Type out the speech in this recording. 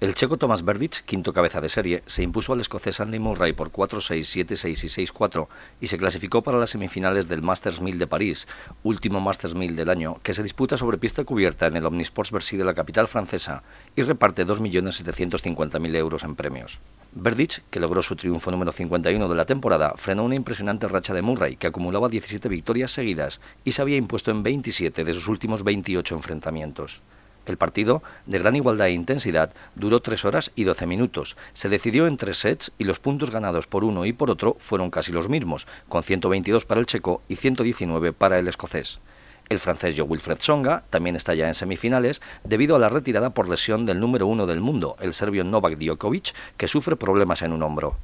El checo Tomás Berdych, quinto cabeza de serie, se impuso al escocés Andy Murray por 4-6, 7-6 y 6-4 y se clasificó para las semifinales del Masters 1000 de París, último Masters 1000 del año, que se disputa sobre pista cubierta en el Omnisports Bercy de la capital francesa y reparte 2.750.000 euros en premios. Berdych, que logró su triunfo número 51 de la temporada, frenó una impresionante racha de Murray, que acumulaba 17 victorias seguidas y se había impuesto en 27 de sus últimos 28 enfrentamientos. El partido, de gran igualdad e intensidad, duró 3 horas y 12 minutos. Se decidió en tres sets y los puntos ganados por uno y por otro fueron casi los mismos, con 122 para el checo y 119 para el escocés. El francés Joe Wilfred Songa también está ya en semifinales debido a la retirada por lesión del número uno del mundo, el serbio Novak Djokovic, que sufre problemas en un hombro.